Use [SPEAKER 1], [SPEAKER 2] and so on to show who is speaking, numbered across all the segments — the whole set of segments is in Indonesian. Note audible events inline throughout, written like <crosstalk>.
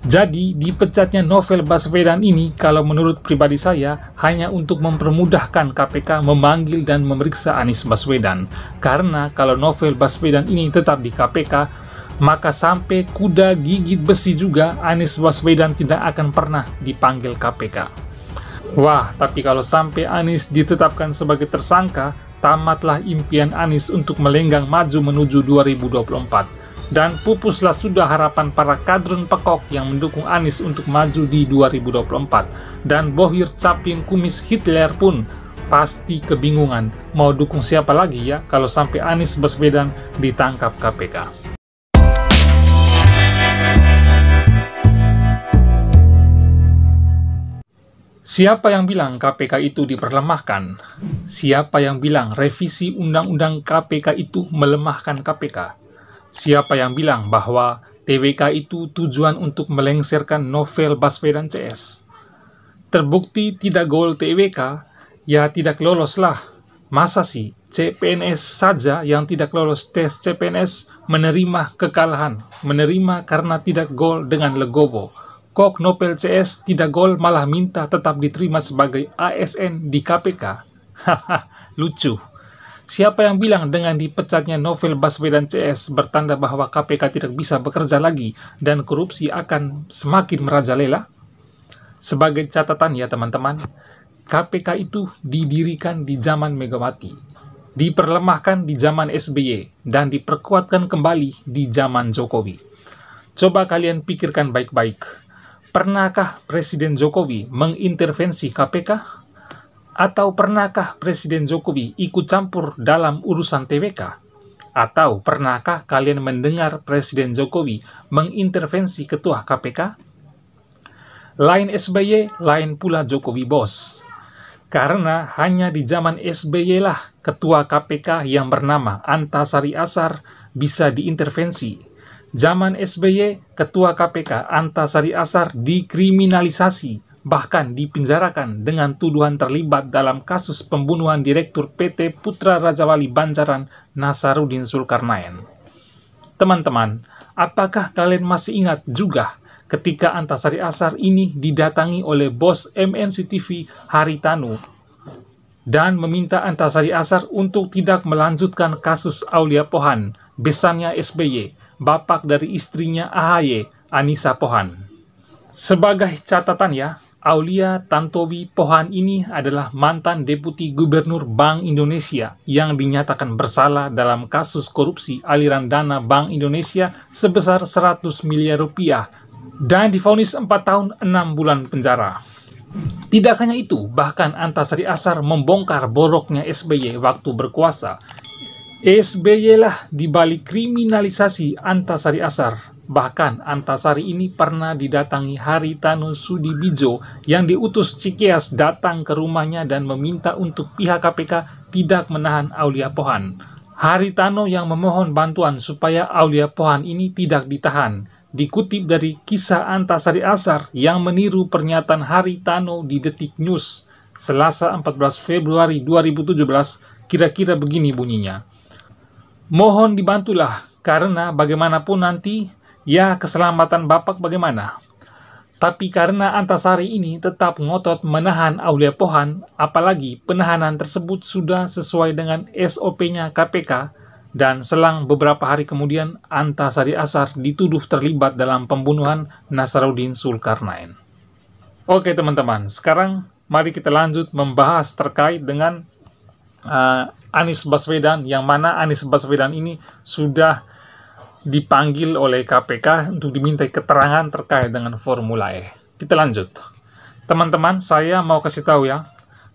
[SPEAKER 1] Jadi, dipecatnya novel Baswedan ini, kalau menurut pribadi saya, hanya untuk mempermudahkan KPK memanggil dan memeriksa Anies Baswedan. Karena kalau novel Baswedan ini tetap di KPK, maka sampai kuda gigit besi juga Anies Baswedan tidak akan pernah dipanggil KPK. Wah, tapi kalau sampai Anies ditetapkan sebagai tersangka, tamatlah impian Anies untuk melenggang maju menuju 2024 dan pupuslah sudah harapan para kadrun pekok yang mendukung Anies untuk maju di 2024. Dan bohir caping kumis Hitler pun pasti kebingungan mau dukung siapa lagi ya kalau sampai Anies Baswedan ditangkap KPK. Siapa yang bilang KPK itu diperlemahkan? Siapa yang bilang revisi undang-undang KPK itu melemahkan KPK? Siapa yang bilang bahwa TWK itu tujuan untuk melengsarkan novel Baswedan CS? Terbukti tidak gol TWK, ya tidak loloslah. Masa sih CPNS saja yang tidak lolos tes CPNS menerima kekalahan, menerima karena tidak gol dengan Legowo. Kok novel CS tidak gol malah minta tetap diterima sebagai ASN di KPK? <laughs> Haha, lucu. Siapa yang bilang dengan dipecatnya Novel Baswedan CS bertanda bahwa KPK tidak bisa bekerja lagi dan korupsi akan semakin merajalela? Sebagai catatan ya teman-teman, KPK itu didirikan di zaman Megawati, diperlemahkan di zaman SBY, dan diperkuatkan kembali di zaman Jokowi. Coba kalian pikirkan baik-baik, pernahkah Presiden Jokowi mengintervensi KPK? Atau pernahkah Presiden Jokowi ikut campur dalam urusan TWK? Atau pernahkah kalian mendengar Presiden Jokowi mengintervensi Ketua KPK? Lain SBY, lain pula Jokowi bos. Karena hanya di zaman SBY lah Ketua KPK yang bernama Antasari Asar bisa diintervensi. Zaman SBY, Ketua KPK Antasari Asar dikriminalisasi bahkan dipenjarakan dengan tuduhan terlibat dalam kasus pembunuhan Direktur PT Putra Raja Wali Banjaran Nasaruddin Zulkarnain. Teman-teman, apakah kalian masih ingat juga ketika Antasari Asar ini didatangi oleh bos MNC TV Tanu dan meminta Antasari Asar untuk tidak melanjutkan kasus Aulia Pohan, besannya SBY, bapak dari istrinya AHY, Anissa Pohan. Sebagai catatan ya, Aulia Tantowi Pohan ini adalah mantan Deputi Gubernur Bank Indonesia yang dinyatakan bersalah dalam kasus korupsi aliran dana Bank Indonesia sebesar 100 miliar rupiah dan difonis 4 tahun 6 bulan penjara. Tidak hanya itu, bahkan Antasari Asar membongkar boroknya SBY waktu berkuasa. SBY lah dibalik kriminalisasi Antasari Asar Bahkan Antasari ini pernah didatangi Hari Haritanu Sudibijo yang diutus Cikias datang ke rumahnya dan meminta untuk pihak KPK tidak menahan Aulia Pohan. Hari Tanu yang memohon bantuan supaya Aulia Pohan ini tidak ditahan. Dikutip dari kisah Antasari Asar yang meniru pernyataan Hari Tanu di Detik News Selasa 14 Februari 2017, kira-kira begini bunyinya. Mohon dibantulah, karena bagaimanapun nanti Ya, keselamatan Bapak bagaimana? Tapi karena Antasari ini tetap ngotot menahan Aulia Pohan, apalagi penahanan tersebut sudah sesuai dengan SOP-nya KPK, dan selang beberapa hari kemudian Antasari Asar dituduh terlibat dalam pembunuhan Nasaruddin Sulkarnain. Oke teman-teman, sekarang mari kita lanjut membahas terkait dengan uh, Anies Baswedan, yang mana Anies Baswedan ini sudah dipanggil oleh KPK untuk dimintai keterangan terkait dengan Formula E. Kita lanjut. Teman-teman, saya mau kasih tahu ya,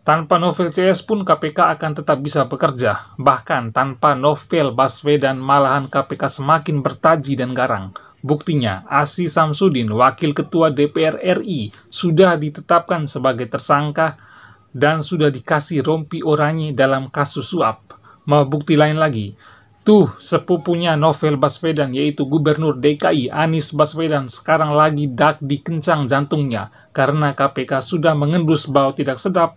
[SPEAKER 1] tanpa Novel CS pun KPK akan tetap bisa bekerja. Bahkan tanpa Novel Baswedan malahan KPK semakin bertaji dan garang. Buktinya, Asi Samsudin, Wakil Ketua DPR RI, sudah ditetapkan sebagai tersangka dan sudah dikasih rompi oranye dalam kasus suap. Mau bukti lain lagi, Tuh sepupunya Novel Baswedan yaitu Gubernur DKI Anies Baswedan sekarang lagi dak dikencang jantungnya karena KPK sudah mengendus bau tidak sedap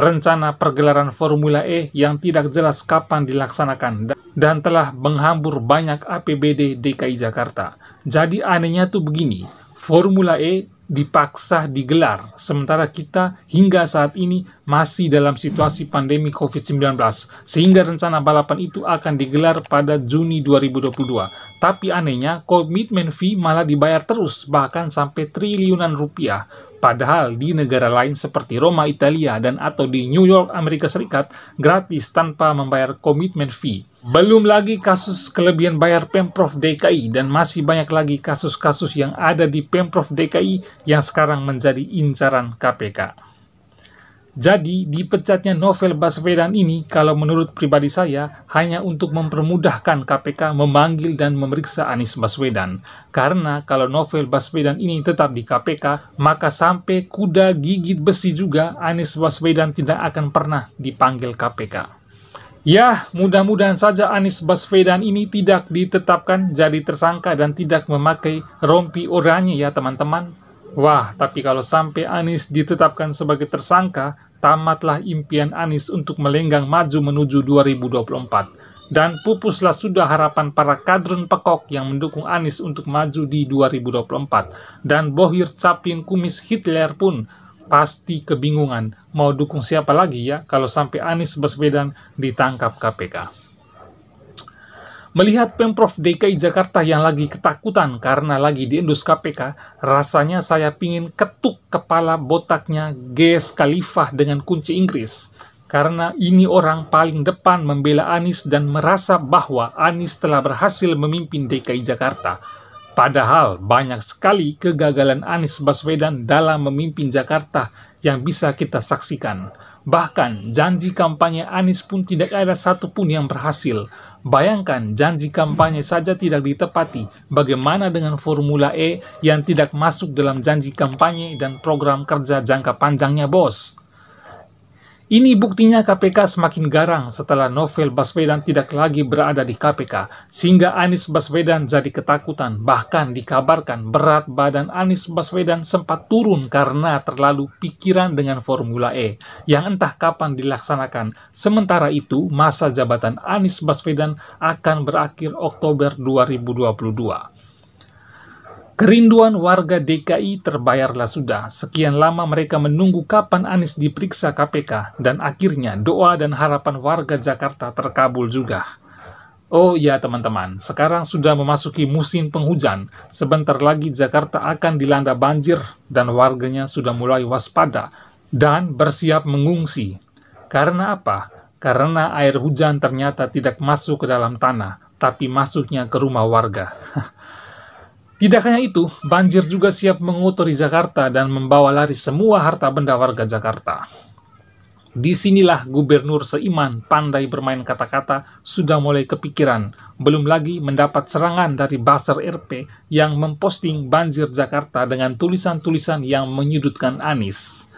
[SPEAKER 1] rencana pergelaran Formula E yang tidak jelas kapan dilaksanakan dan telah menghambur banyak APBD DKI Jakarta. Jadi anehnya tuh begini, Formula E dipaksa digelar, sementara kita hingga saat ini masih dalam situasi pandemi COVID-19, sehingga rencana balapan itu akan digelar pada Juni 2022. Tapi anehnya, komitmen fee malah dibayar terus, bahkan sampai triliunan rupiah. Padahal di negara lain seperti Roma, Italia, dan atau di New York, Amerika Serikat, gratis tanpa membayar komitmen fee. Belum lagi kasus kelebihan bayar Pemprov DKI dan masih banyak lagi kasus-kasus yang ada di Pemprov DKI yang sekarang menjadi incaran KPK. Jadi, dipecatnya novel Baswedan ini, kalau menurut pribadi saya, hanya untuk mempermudahkan KPK memanggil dan memeriksa Anies Baswedan. Karena kalau novel Baswedan ini tetap di KPK, maka sampai kuda gigit besi juga Anies Baswedan tidak akan pernah dipanggil KPK. Ya, mudah-mudahan saja Anies Baswedan ini tidak ditetapkan jadi tersangka dan tidak memakai rompi oranye ya teman-teman. Wah, tapi kalau sampai Anis ditetapkan sebagai tersangka, tamatlah impian Anis untuk melenggang maju menuju 2024. Dan pupuslah sudah harapan para kadrun pekok yang mendukung Anis untuk maju di 2024. Dan bohir caping kumis Hitler pun pasti kebingungan mau dukung siapa lagi ya kalau sampai Anis Baswedan ditangkap KPK. Melihat Pemprov DKI Jakarta yang lagi ketakutan karena lagi diendus KPK, rasanya saya pingin ketuk kepala botaknya Ges Khalifah dengan kunci Inggris. Karena ini orang paling depan membela Anies dan merasa bahwa Anies telah berhasil memimpin DKI Jakarta. Padahal banyak sekali kegagalan Anies Baswedan dalam memimpin Jakarta yang bisa kita saksikan. Bahkan janji kampanye Anies pun tidak ada satupun yang berhasil. Bayangkan janji kampanye saja tidak ditepati, bagaimana dengan formula E yang tidak masuk dalam janji kampanye dan program kerja jangka panjangnya bos? Ini buktinya KPK semakin garang setelah Novel Baswedan tidak lagi berada di KPK, sehingga Anies Baswedan jadi ketakutan, bahkan dikabarkan berat badan Anies Baswedan sempat turun karena terlalu pikiran dengan Formula E, yang entah kapan dilaksanakan. Sementara itu, masa jabatan Anies Baswedan akan berakhir Oktober 2022. Kerinduan warga DKI terbayarlah sudah. Sekian lama mereka menunggu kapan Anies diperiksa KPK dan akhirnya doa dan harapan warga Jakarta terkabul juga. Oh ya teman-teman, sekarang sudah memasuki musim penghujan. Sebentar lagi Jakarta akan dilanda banjir dan warganya sudah mulai waspada dan bersiap mengungsi. Karena apa? Karena air hujan ternyata tidak masuk ke dalam tanah, tapi masuknya ke rumah warga. <laughs> Tidak hanya itu, banjir juga siap mengotori Jakarta dan membawa lari semua harta benda warga Jakarta. Disinilah gubernur seiman pandai bermain kata-kata sudah mulai kepikiran, belum lagi mendapat serangan dari Baser RP yang memposting banjir Jakarta dengan tulisan-tulisan yang menyudutkan Anies.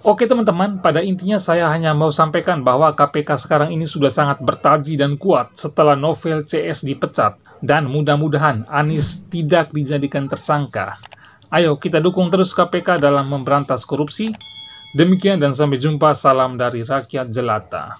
[SPEAKER 1] Oke teman-teman, pada intinya saya hanya mau sampaikan bahwa KPK sekarang ini sudah sangat bertaji dan kuat setelah novel CS dipecat. Dan mudah-mudahan Anies tidak dijadikan tersangka. Ayo kita dukung terus KPK dalam memberantas korupsi. Demikian dan sampai jumpa. Salam dari rakyat jelata.